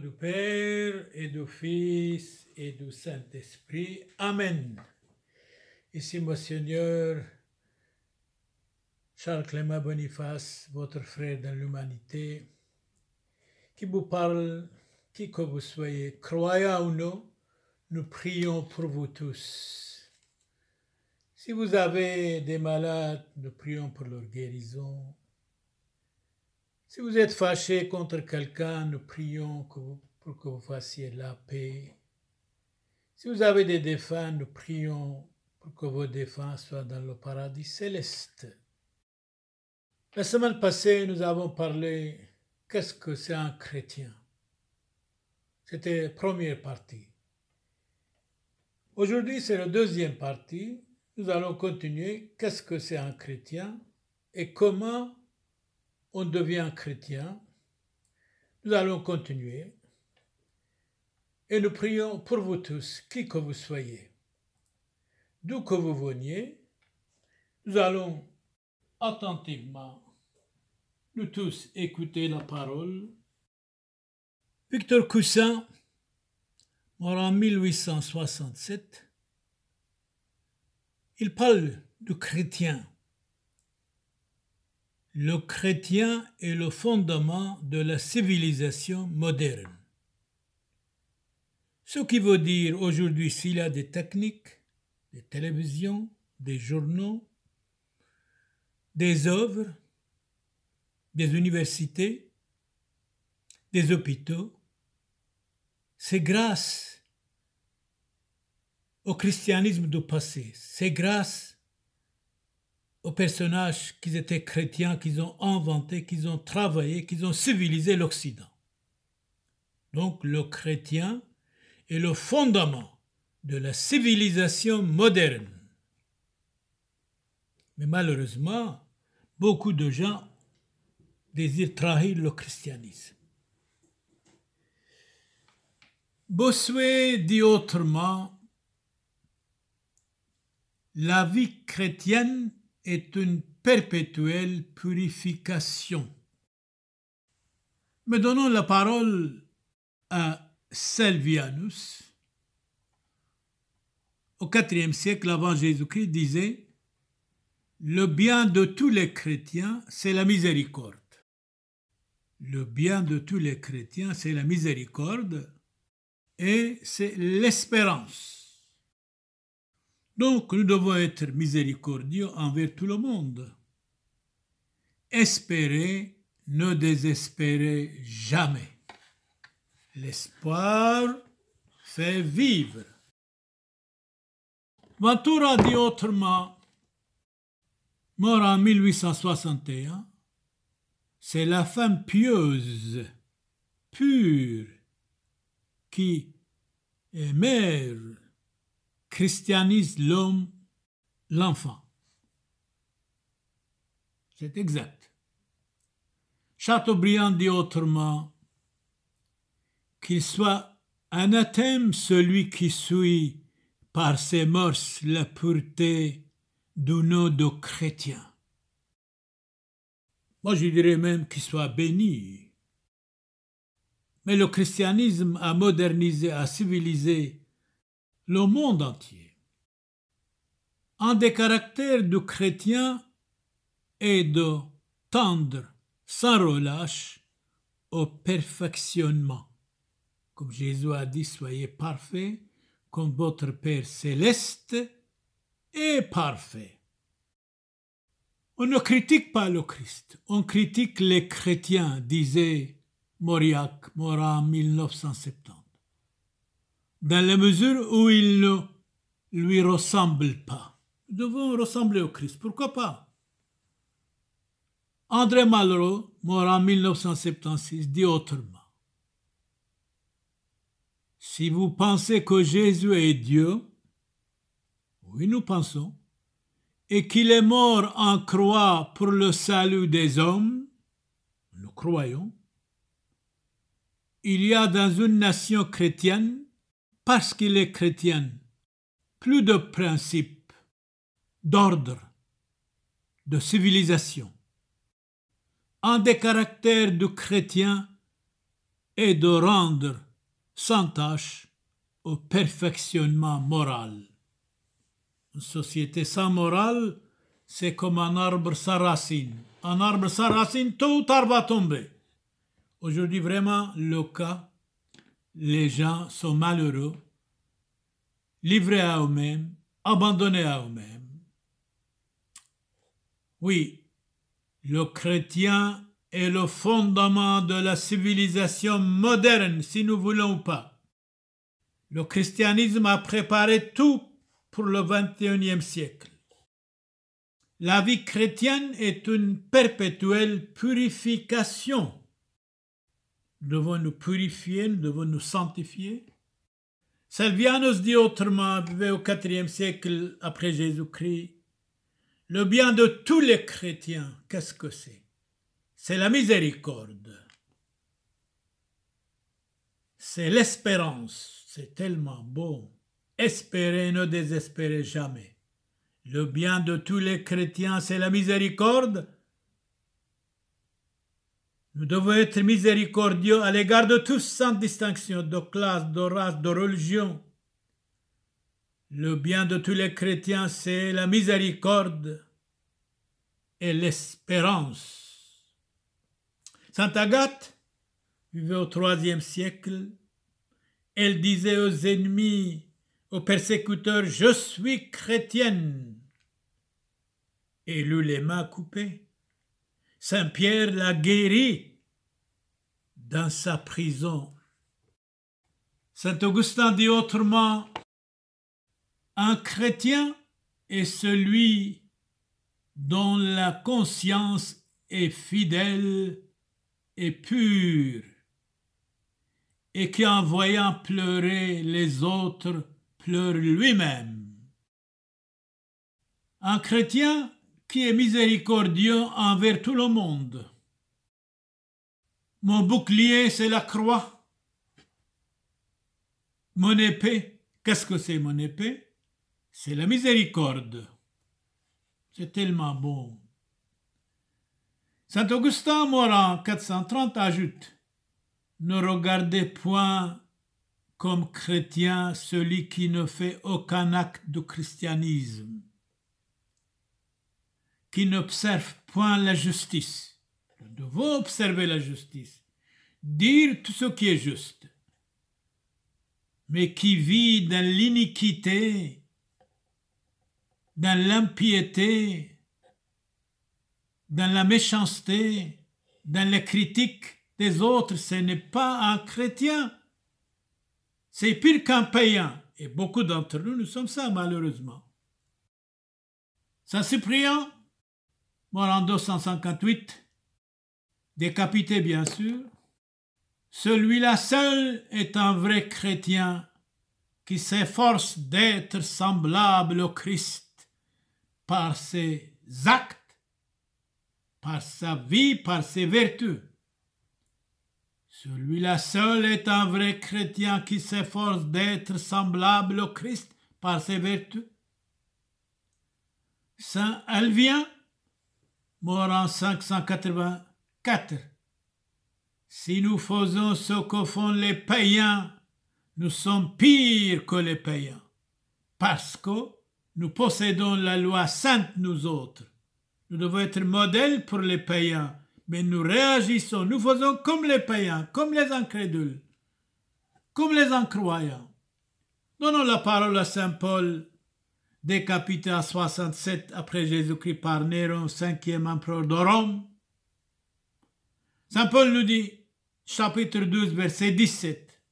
du Père et du Fils et du Saint-Esprit. Amen. Ici, Seigneur, Charles-Clément Boniface, votre frère dans l'humanité, qui vous parle, qui que vous soyez, croyant ou non, nous prions pour vous tous. Si vous avez des malades, nous prions pour leur guérison. Si vous êtes fâché contre quelqu'un, nous prions pour que vous fassiez la paix. Si vous avez des défunts, nous prions pour que vos défunts soient dans le paradis céleste. La semaine passée, nous avons parlé qu'est-ce que c'est un chrétien. C'était la première partie. Aujourd'hui, c'est la deuxième partie. Nous allons continuer qu'est-ce que c'est un chrétien et comment on devient chrétien. Nous allons continuer. Et nous prions pour vous tous, qui que vous soyez. D'où que vous veniez, nous allons attentivement, nous tous, écouter la parole. Victor Coussin, mort en 1867, il parle du chrétien le chrétien est le fondement de la civilisation moderne. Ce qui veut dire aujourd'hui s'il y a des techniques, des télévisions, des journaux, des œuvres, des universités, des hôpitaux, c'est grâce au christianisme du passé, c'est grâce aux personnages qui étaient chrétiens, qu'ils ont inventé, qu'ils ont travaillé, qu'ils ont civilisé l'Occident. Donc le chrétien est le fondement de la civilisation moderne. Mais malheureusement, beaucoup de gens désirent trahir le christianisme. Bossuet dit autrement, la vie chrétienne est une perpétuelle purification. Me donnons la parole à Selvianus. Au IVe siècle avant Jésus-Christ disait Le bien de tous les chrétiens, c'est la miséricorde. Le bien de tous les chrétiens, c'est la miséricorde et c'est l'espérance. Donc nous devons être miséricordieux envers tout le monde. Espérer, ne désespérer jamais. L'espoir fait vivre. Ventura dit autrement, mort en 1861, c'est la femme pieuse, pure, qui est mère christianise l'homme, l'enfant. C'est exact. Chateaubriand dit autrement qu'il soit anathème celui qui suit par ses mœurs la pureté du autre chrétien. Moi, je dirais même qu'il soit béni. Mais le christianisme a modernisé, a civilisé le monde entier. Un des caractères du chrétien est de tendre sans relâche au perfectionnement. Comme Jésus a dit, soyez parfaits comme votre Père céleste est parfait. On ne critique pas le Christ, on critique les chrétiens, disait Mauriac en 1970 dans la mesure où il ne lui ressemble pas. Nous devons ressembler au Christ, pourquoi pas André Malraux, mort en 1976, dit autrement. Si vous pensez que Jésus est Dieu, oui nous pensons, et qu'il est mort en croix pour le salut des hommes, nous croyons, il y a dans une nation chrétienne parce qu'il est chrétien. Plus de principes, d'ordre, de civilisation. Un des caractères du chrétien est de rendre sans tâche au perfectionnement moral. Une société sans morale, c'est comme un arbre sans racine. Un arbre sans racine, tout arbre va tomber. Aujourd'hui, vraiment, le cas les gens sont malheureux, livrés à eux-mêmes, abandonnés à eux-mêmes. Oui, le chrétien est le fondement de la civilisation moderne, si nous voulons ou pas. Le christianisme a préparé tout pour le 21e siècle. La vie chrétienne est une perpétuelle purification nous devons nous purifier, nous devons nous sanctifier. Salvianus dit autrement, au quatrième siècle après Jésus-Christ, le bien de tous les chrétiens, qu'est-ce que c'est C'est la miséricorde. C'est l'espérance. C'est tellement beau. Espérer, ne désespérer jamais. Le bien de tous les chrétiens, c'est la miséricorde. Nous devons être miséricordieux à l'égard de tous sans distinction de classe, de race, de religion. Le bien de tous les chrétiens, c'est la miséricorde et l'espérance. Sainte Agathe vivait au IIIe siècle. Elle disait aux ennemis, aux persécuteurs, je suis chrétienne. Et lui les mains coupées. Saint Pierre l'a guéri dans sa prison. Saint Augustin dit autrement, un chrétien est celui dont la conscience est fidèle et pure, et qui en voyant pleurer les autres pleure lui-même. Un chrétien qui est miséricordieux envers tout le monde. Mon bouclier, c'est la croix. Mon épée, qu'est-ce que c'est mon épée C'est la miséricorde. C'est tellement bon. Saint Augustin mort en 430 ajoute Ne regardez point comme chrétien celui qui ne fait aucun acte de christianisme qui n'observe point la justice. Nous devons observer la justice, dire tout ce qui est juste, mais qui vit dans l'iniquité, dans l'impiété, dans la méchanceté, dans la critique des autres, ce n'est pas un chrétien. C'est pire qu'un païen. Et beaucoup d'entre nous, nous sommes ça, malheureusement. Saint Cyprien Morandot en décapité bien sûr, celui-là seul est un vrai chrétien qui s'efforce d'être semblable au Christ par ses actes, par sa vie, par ses vertus. Celui-là seul est un vrai chrétien qui s'efforce d'être semblable au Christ par ses vertus. Saint Alvien mort en 584. Si nous faisons ce que font les païens, nous sommes pires que les païens, parce que nous possédons la loi sainte, nous autres. Nous devons être modèles pour les païens, mais nous réagissons, nous faisons comme les païens, comme les incrédules, comme les incroyants. Donnons la parole à Saint Paul décapité en 67 après Jésus-Christ par Néron, cinquième empereur de Rome. Saint Paul nous dit, chapitre 12, verset 17,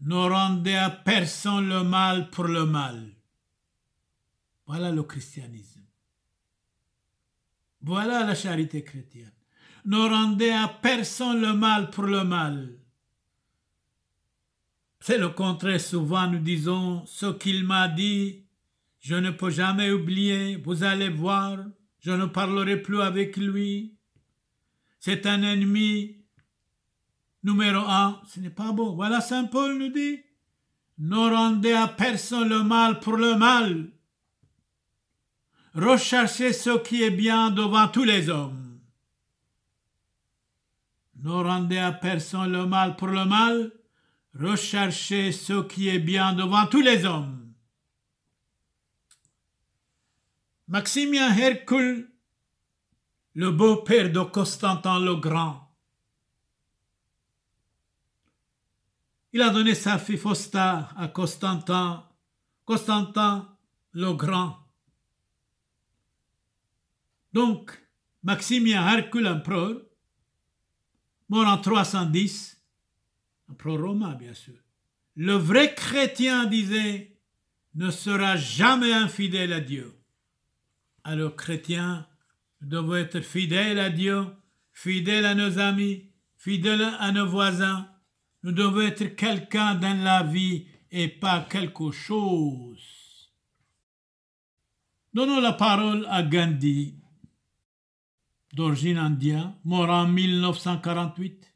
Ne rendez à personne le mal pour le mal. Voilà le christianisme. Voilà la charité chrétienne. Ne rendez à personne le mal pour le mal. C'est le contraire souvent, nous disons, ce qu'il m'a dit, je ne peux jamais oublier, vous allez voir, je ne parlerai plus avec lui. C'est un ennemi. Numéro un, ce n'est pas bon. Voilà Saint Paul nous dit, ne rendez à personne le mal pour le mal. Recherchez ce qui est bien devant tous les hommes. Ne rendez à personne le mal pour le mal recherchez ce qui est bien devant tous les hommes. Maximien Hercule, le beau-père de Constantin le Grand, il a donné sa fille Fausta à Constantin, Constantin le Grand. Donc, Maximien Hercule, empereur, mort en 310, pro-romain bien sûr. Le vrai chrétien disait ne sera jamais infidèle à Dieu. Alors chrétien, nous devons être fidèles à Dieu, fidèles à nos amis, fidèles à nos voisins. Nous devons être quelqu'un dans la vie et pas quelque chose. Donnons la parole à Gandhi, d'origine indienne, mort en 1948.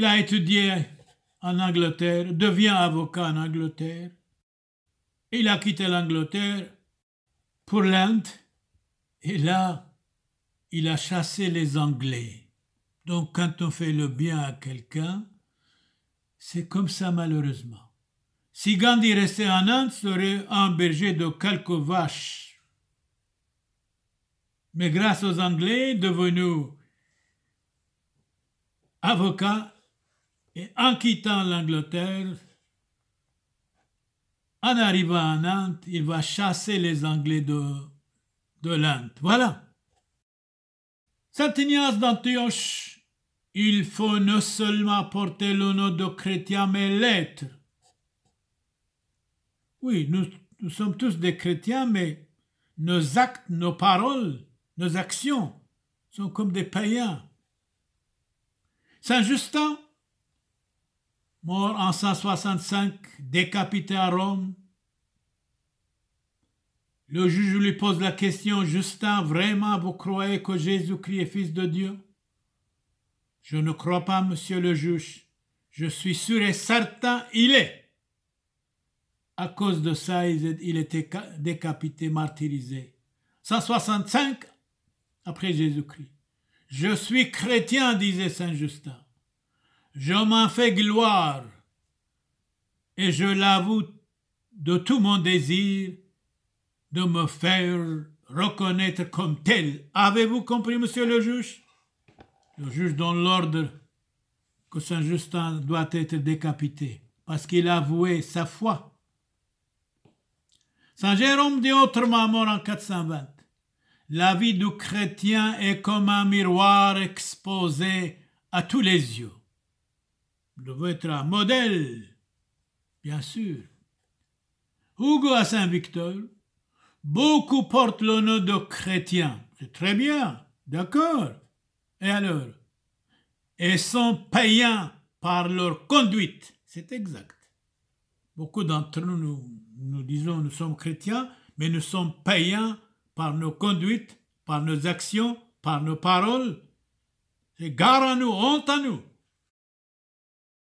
Il a étudié en Angleterre, devient avocat en Angleterre. Il a quitté l'Angleterre pour l'Inde. Et là, il a chassé les Anglais. Donc quand on fait le bien à quelqu'un, c'est comme ça malheureusement. Si Gandhi restait en Inde, serait un berger de quelques vaches. Mais grâce aux Anglais, devenu avocat, en quittant l'Angleterre, en arrivant en Nantes, il va chasser les Anglais de, l'Inde. Voilà. Saint-Ignace d'Antioche, il faut ne seulement porter le nom de chrétien, mais l'être. Oui, nous, nous sommes tous des chrétiens, mais nos actes, nos paroles, nos actions sont comme des païens. Saint Justin, mort en 165, décapité à Rome. Le juge lui pose la question, Justin, vraiment vous croyez que Jésus-Christ est fils de Dieu Je ne crois pas, monsieur le juge. Je suis sûr et certain, il est. À cause de ça, il était décapité, martyrisé. 165 après Jésus-Christ. Je suis chrétien, disait Saint Justin je m'en fais gloire, et je l'avoue de tout mon désir de me faire reconnaître comme tel. Avez-vous compris, monsieur le juge Le juge donne l'ordre que Saint-Justin doit être décapité, parce qu'il a avoué sa foi. Saint Jérôme dit autrement mort en 420. La vie du chrétien est comme un miroir exposé à tous les yeux devez être un modèle, bien sûr. Hugo à Saint-Victor, beaucoup portent le nom de chrétiens. C'est très bien, d'accord. Et alors Et sont payants par leur conduite. C'est exact. Beaucoup d'entre nous, nous, nous, disons nous sommes chrétiens, mais nous sommes payants par nos conduites, par nos actions, par nos paroles. C'est gare à nous, honte à nous.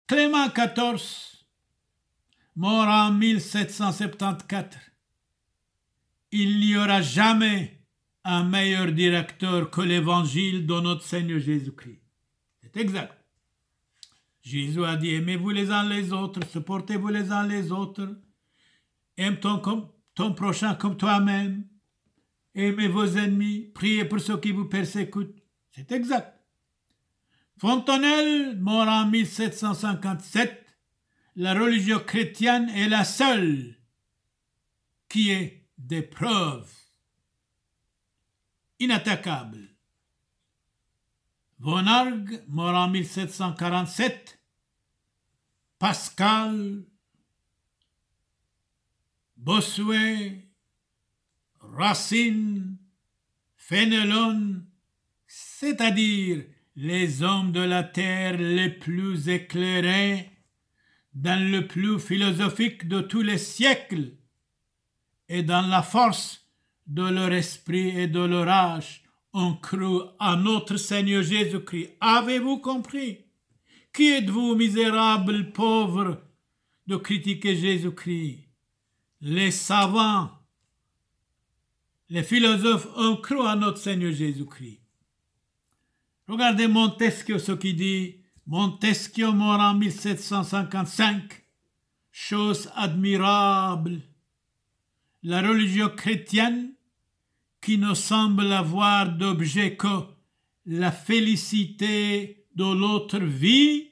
Clément XIV, mort en 1774, il n'y aura jamais un meilleur directeur que l'évangile de notre Seigneur Jésus-Christ. C'est exact. Jésus a dit, aimez-vous les uns les autres, supportez-vous les uns les autres, aime ton, ton prochain comme toi-même, aimez vos ennemis, priez pour ceux qui vous persécutent. C'est exact. Fontenelle, mort en 1757, la religion chrétienne est la seule qui ait des preuves inattaquables. Vonargue, mort en 1747, Pascal, Bossuet, Racine, Fénelon, c'est-à-dire les hommes de la terre les plus éclairés, dans le plus philosophique de tous les siècles, et dans la force de leur esprit et de leur âge, ont cru à notre Seigneur Jésus-Christ. Avez-vous compris Qui êtes-vous, misérables, pauvres, de critiquer Jésus-Christ Les savants, les philosophes ont cru à notre Seigneur Jésus-Christ. Regardez Montesquieu ce qu'il dit. Montesquieu mort en 1755. Chose admirable. La religion chrétienne, qui ne semble avoir d'objet que la félicité de l'autre vie,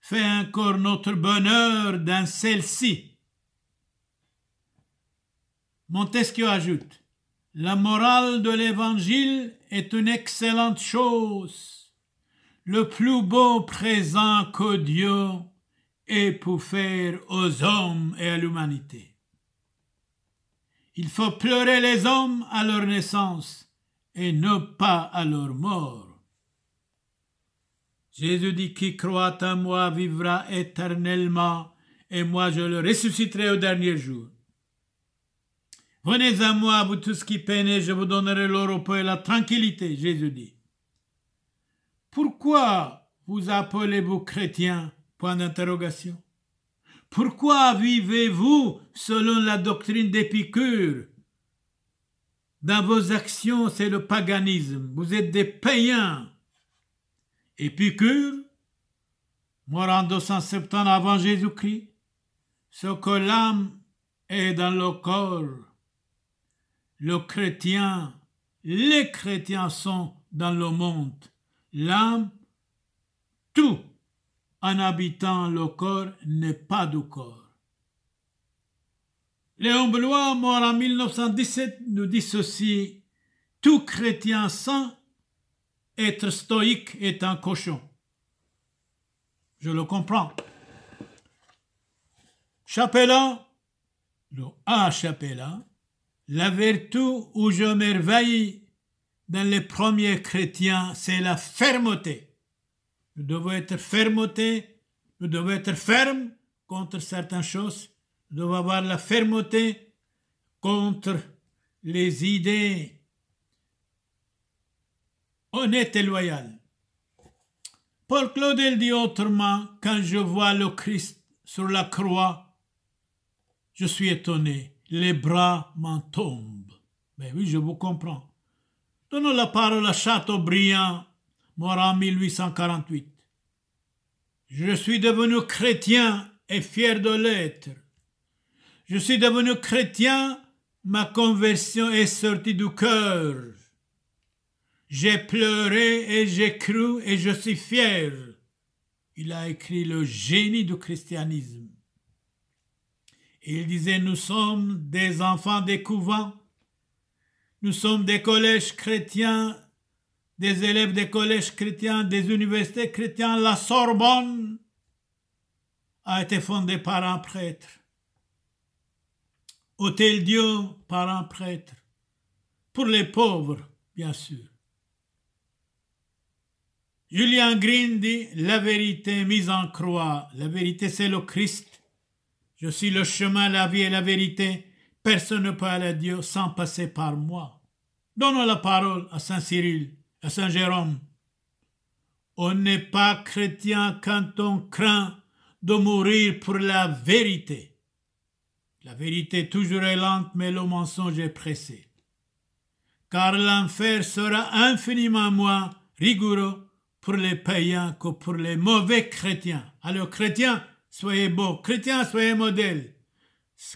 fait encore notre bonheur dans celle-ci. Montesquieu ajoute, la morale de l'Évangile est une excellente chose, le plus beau présent que Dieu ait pour faire aux hommes et à l'humanité. Il faut pleurer les hommes à leur naissance et ne pas à leur mort. Jésus dit, qui croit en moi vivra éternellement, et moi je le ressusciterai au dernier jour. Venez à moi, vous tous qui peinez, je vous donnerai le repos et la tranquillité, Jésus dit. Pourquoi vous appelez-vous chrétiens Point d'interrogation. Pourquoi vivez-vous selon la doctrine d'Épicure Dans vos actions, c'est le paganisme. Vous êtes des païens. Épicure, mort en 270 avant Jésus-Christ, ce que l'âme est dans le corps le chrétien, les chrétiens sont dans le monde, l'âme, tout en habitant le corps n'est pas du corps. Léon Blois, mort en 1917, nous dit ceci Tout chrétien sans être stoïque est un cochon. Je le comprends. Chapela, le A la vertu où je merveille dans les premiers chrétiens, c'est la fermeté. Nous devons être fermeté, nous devons être fermes contre certaines choses, nous devons avoir la fermeté contre les idées honnêtes et loyales. Paul Claudel dit autrement, quand je vois le Christ sur la croix, je suis étonné les bras m'en tombent. Mais ben oui, je vous comprends. Donnons la parole à Chateaubriand, mort en 1848. Je suis devenu chrétien et fier de l'être. Je suis devenu chrétien, ma conversion est sortie du cœur. J'ai pleuré et j'ai cru et je suis fier. Il a écrit le génie du christianisme. Il disait, nous sommes des enfants des couvents, nous sommes des collèges chrétiens, des élèves des collèges chrétiens, des universités chrétiennes. La Sorbonne a été fondée par un prêtre. Hôtel Dieu par un prêtre. Pour les pauvres, bien sûr. Julien Green dit la vérité mise en croix. La vérité, c'est le Christ. Je suis le chemin, la vie et la vérité. Personne ne peut aller à Dieu sans passer par moi. Donnons la parole à Saint Cyril, à Saint Jérôme. On n'est pas chrétien quand on craint de mourir pour la vérité. La vérité toujours est lente, mais le mensonge est pressé. Car l'enfer sera infiniment moins rigoureux pour les païens que pour les mauvais chrétiens. Alors, chrétiens, soyez beau, chrétien, soyez modèle,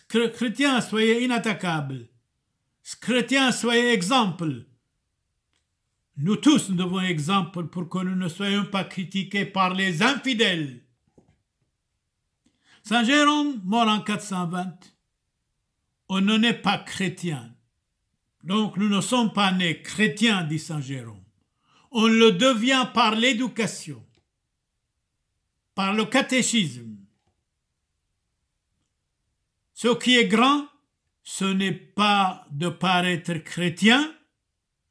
chrétien, soyez inattaquable, chrétien, soyez exemple. Nous tous, nous devons exemple pour que nous ne soyons pas critiqués par les infidèles. Saint Jérôme, mort en 420, on ne n'est pas chrétien. Donc nous ne sommes pas nés chrétiens, dit Saint Jérôme. On le devient par l'éducation, par le catéchisme, ce qui est grand, ce n'est pas de paraître chrétien,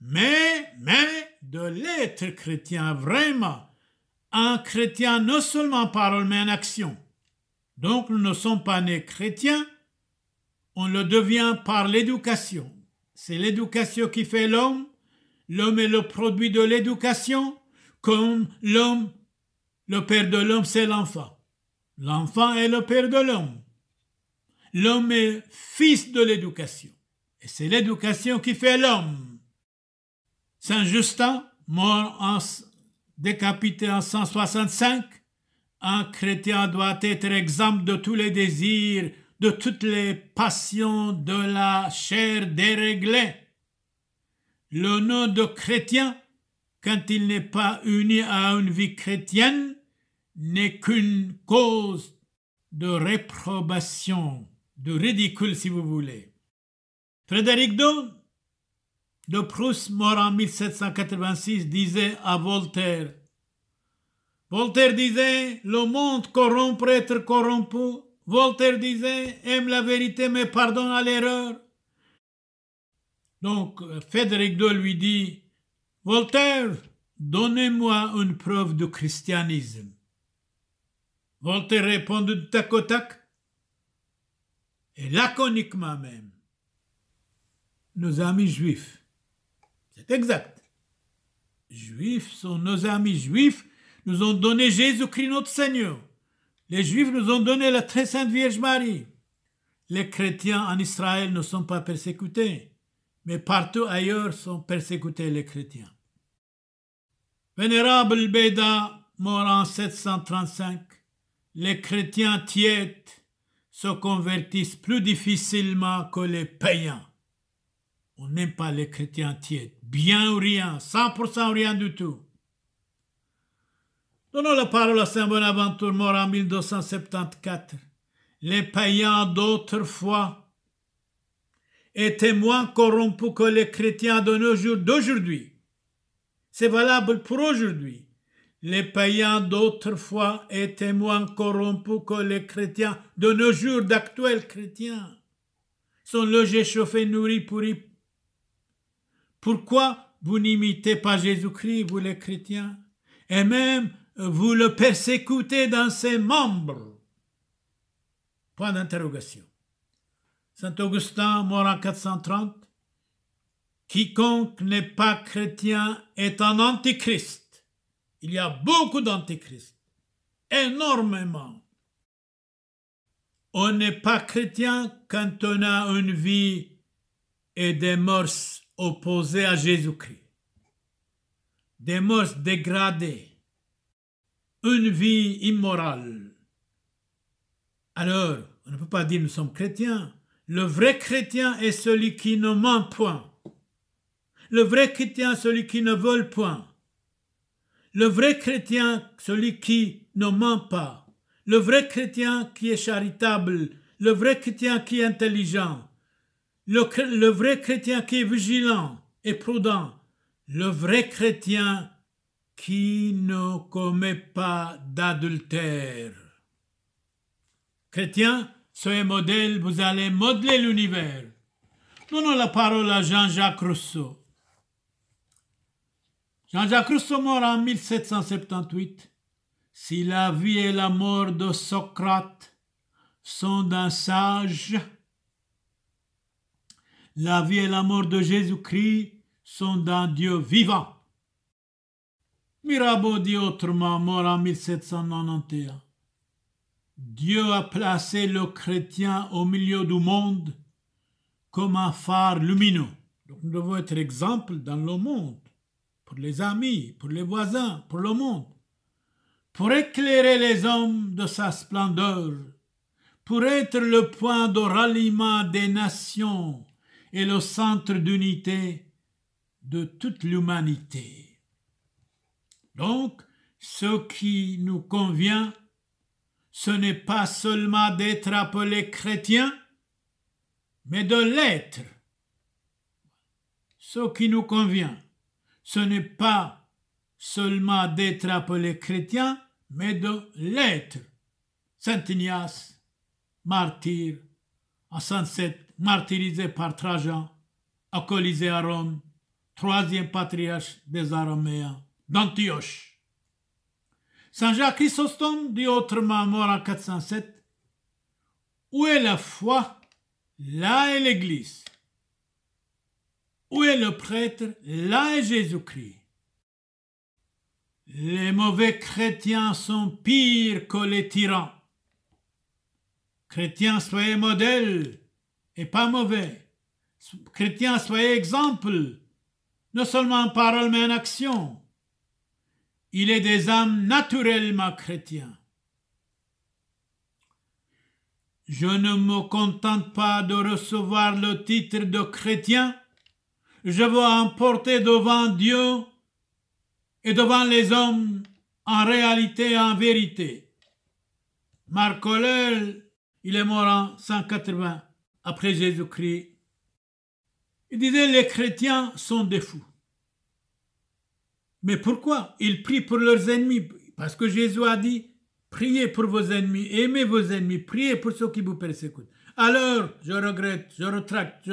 mais, mais de l'être chrétien vraiment. Un chrétien non seulement en parole, mais en action. Donc nous ne sommes pas nés chrétiens, on le devient par l'éducation. C'est l'éducation qui fait l'homme. L'homme est le produit de l'éducation, comme l'homme, le père de l'homme, c'est l'enfant. L'enfant est le père de l'homme. L'homme est fils de l'éducation. Et c'est l'éducation qui fait l'homme. Saint Justin, mort en, décapité en 165, un chrétien doit être exempt de tous les désirs, de toutes les passions de la chair déréglée. Le nom de chrétien, quand il n'est pas uni à une vie chrétienne, n'est qu'une cause de réprobation de ridicule si vous voulez. Frédéric II de Prusse, mort en 1786, disait à Voltaire, Voltaire disait, le monde corrompt, être corrompu. Voltaire disait, aime la vérité mais pardonne à l'erreur. Donc, Frédéric II lui dit, Voltaire, donnez-moi une preuve de christianisme. Voltaire répond de tac au tac, et laconiquement même, nos amis juifs. C'est exact. Juifs sont nos amis juifs, nous ont donné Jésus-Christ notre Seigneur. Les Juifs nous ont donné la très sainte Vierge Marie. Les chrétiens en Israël ne sont pas persécutés, mais partout ailleurs sont persécutés les chrétiens. Vénérable Béda, mort en 735, les chrétiens tièdent, se convertissent plus difficilement que les païens. On n'aime pas les chrétiens tièdes, bien ou rien, 100% rien du tout. Donnons la parole à Saint Bonaventure, mort en 1274. Les païens d'autrefois étaient moins corrompus que les chrétiens de nos jours d'aujourd'hui. C'est valable pour aujourd'hui. Les païens d'autrefois étaient moins corrompus que les chrétiens de nos jours d'actuels chrétiens. sont logés, chauffés, nourris, pourris. Pourquoi vous n'imitez pas Jésus-Christ, vous les chrétiens, et même vous le persécutez dans ses membres Point d'interrogation. Saint Augustin, mort en 430, Quiconque n'est pas chrétien est un antichrist. Il y a beaucoup d'antéchrist, énormément. On n'est pas chrétien quand on a une vie et des mœurs opposées à Jésus-Christ, des mœurs dégradées, une vie immorale. Alors, on ne peut pas dire nous sommes chrétiens. Le vrai chrétien est celui qui ne ment point. Le vrai chrétien est celui qui ne vole point. Le vrai chrétien, celui qui ne ment pas, le vrai chrétien qui est charitable, le vrai chrétien qui est intelligent, le, vrai chrétien qui est vigilant et prudent, le vrai chrétien qui ne commet pas d'adultère. Chrétien, soyez modèle, vous allez modeler l'univers. Donnons la parole à Jean-Jacques Rousseau. Jean-Jacques Rousseau mort en 1778. Si la vie et la mort de Socrate sont d'un sage, la vie et la mort de Jésus-Christ sont d'un Dieu vivant. Mirabeau dit autrement, mort en 1791. Dieu a placé le chrétien au milieu du monde comme un phare lumineux. nous devons être exemple dans le monde pour les amis, pour les voisins, pour le monde, pour éclairer les hommes de sa splendeur, pour être le point de ralliement des nations et le centre d'unité de toute l'humanité. Donc, ce qui nous convient, ce n'est pas seulement d'être appelé chrétien, mais de l'être. Ce qui nous convient, ce n'est pas seulement d'être appelé chrétien, mais de l'être. Saint Ignace, martyr, en 107, martyrisé par Trajan, accolisé à Rome, troisième patriarche des Araméens, d'Antioche. Saint Jacques Chrysostome dit autrement, mort en 407, Où est la foi Là est l'Église. Où est le prêtre Là est Jésus-Christ. Les mauvais chrétiens sont pires que les tyrans. Chrétien, soyez modèles et pas mauvais. Chrétiens, soyez exemple, non seulement en parole mais en action. Il est des âmes naturellement chrétiens. Je ne me contente pas de recevoir le titre de chrétien, je veux emporter devant Dieu et devant les hommes en réalité et en vérité. Marc Aurel, il est mort en 180 après Jésus-Christ. Il disait les chrétiens sont des fous. Mais pourquoi Ils prient pour leurs ennemis parce que Jésus a dit priez pour vos ennemis, aimez vos ennemis, priez pour ceux qui vous persécutent. Alors, je regrette, je retracte,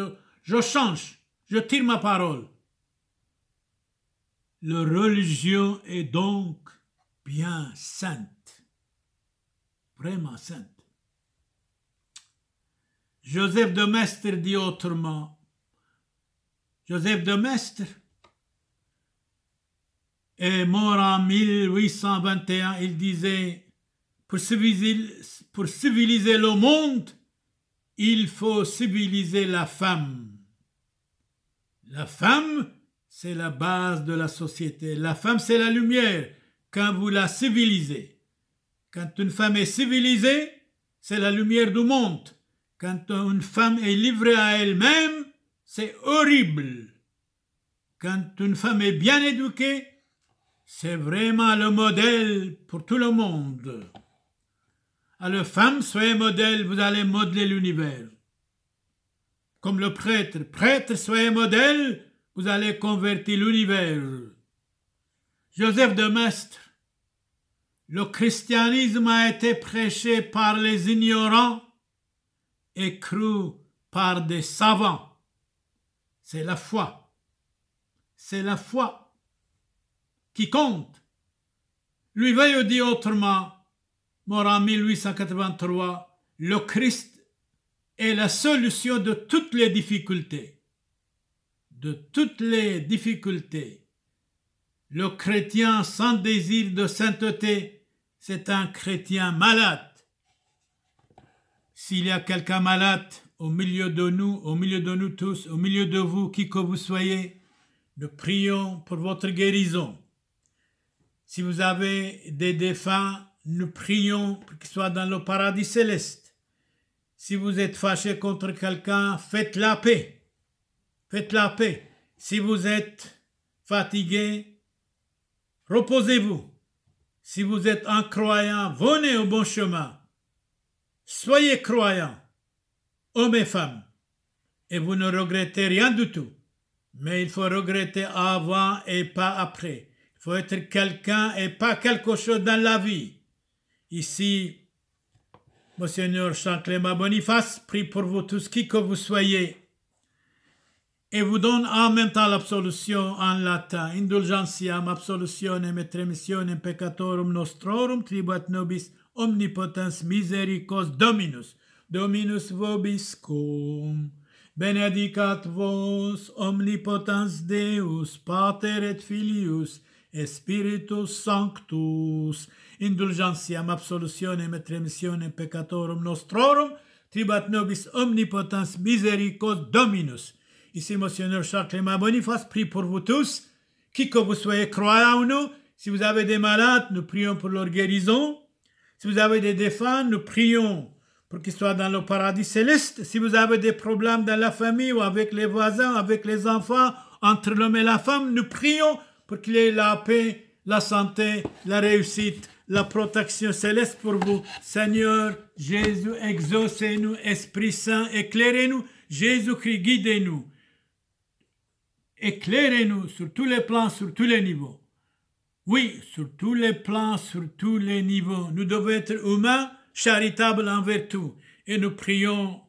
je change. Je tire ma parole. La religion est donc bien sainte, vraiment sainte. Joseph de Maistre dit autrement. Joseph de Maistre est mort en 1821. Il disait, pour civiliser, pour civiliser le monde, il faut civiliser la femme. La femme, c'est la base de la société. La femme, c'est la lumière quand vous la civilisez. Quand une femme est civilisée, c'est la lumière du monde. Quand une femme est livrée à elle-même, c'est horrible. Quand une femme est bien éduquée, c'est vraiment le modèle pour tout le monde. Alors, femme, soyez modèle, vous allez modeler l'univers. Comme le prêtre, prêtre, soyez modèle, vous allez convertir l'univers. Joseph de Maistre, le christianisme a été prêché par les ignorants et cru par des savants. C'est la foi. C'est la foi qui compte. Lui veut dit autrement, mort en 1883, le Christ est la solution de toutes les difficultés. De toutes les difficultés. Le chrétien sans désir de sainteté, c'est un chrétien malade. S'il y a quelqu'un malade au milieu de nous, au milieu de nous tous, au milieu de vous, qui que vous soyez, nous prions pour votre guérison. Si vous avez des défunts, nous prions pour qu'ils soient dans le paradis céleste. Si vous êtes fâché contre quelqu'un, faites la paix. Faites la paix. Si vous êtes fatigué, reposez-vous. Si vous êtes un croyant, venez au bon chemin. Soyez croyant, hommes et femmes, et vous ne regrettez rien du tout. Mais il faut regretter avant et pas après. Il faut être quelqu'un et pas quelque chose dans la vie. Ici, Monseigneur Saint Clément Boniface prie pour vous tous qui que vous soyez et vous donne en même temps l'absolution en latin. Indulgentiam absolutionem et remissionem peccatorum nostrorum tribuat nobis omnipotens misericos Dominus. Dominus vobiscum. Benedicat vos omnipotens Deus, Pater et Filius Spiritus Sanctus, indulgentiam absolutionem et remissionem peccatorum nostrorum, tribat nobis omnipotens misericord Dominus. Ici, Monseigneur Charles Clément Boniface prie pour vous tous, qui que vous soyez croyants ou non. Si vous avez des malades, nous prions pour leur guérison. Si vous avez des défunts, nous prions pour qu'ils soient dans le paradis céleste. Si vous avez des problèmes dans la famille ou avec les voisins, avec les enfants, entre l'homme et la femme, nous prions pour qu'il ait la paix, la santé, la réussite, la protection céleste pour vous. Seigneur Jésus, exaucez-nous, Esprit Saint, éclairez-nous. Jésus-Christ, guidez-nous. Éclairez-nous sur tous les plans, sur tous les niveaux. Oui, sur tous les plans, sur tous les niveaux. Nous devons être humains, charitables envers tout. Et nous prions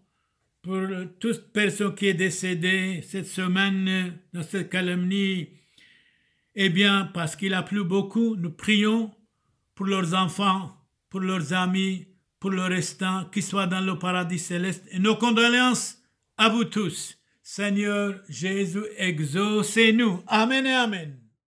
pour toute personne qui est décédée cette semaine dans cette calomnie eh bien, parce qu'il a plu beaucoup, nous prions pour leurs enfants, pour leurs amis, pour le restant, qui soient dans le paradis céleste. Et nos condoléances à vous tous. Seigneur Jésus, exaucez-nous. Amen et Amen.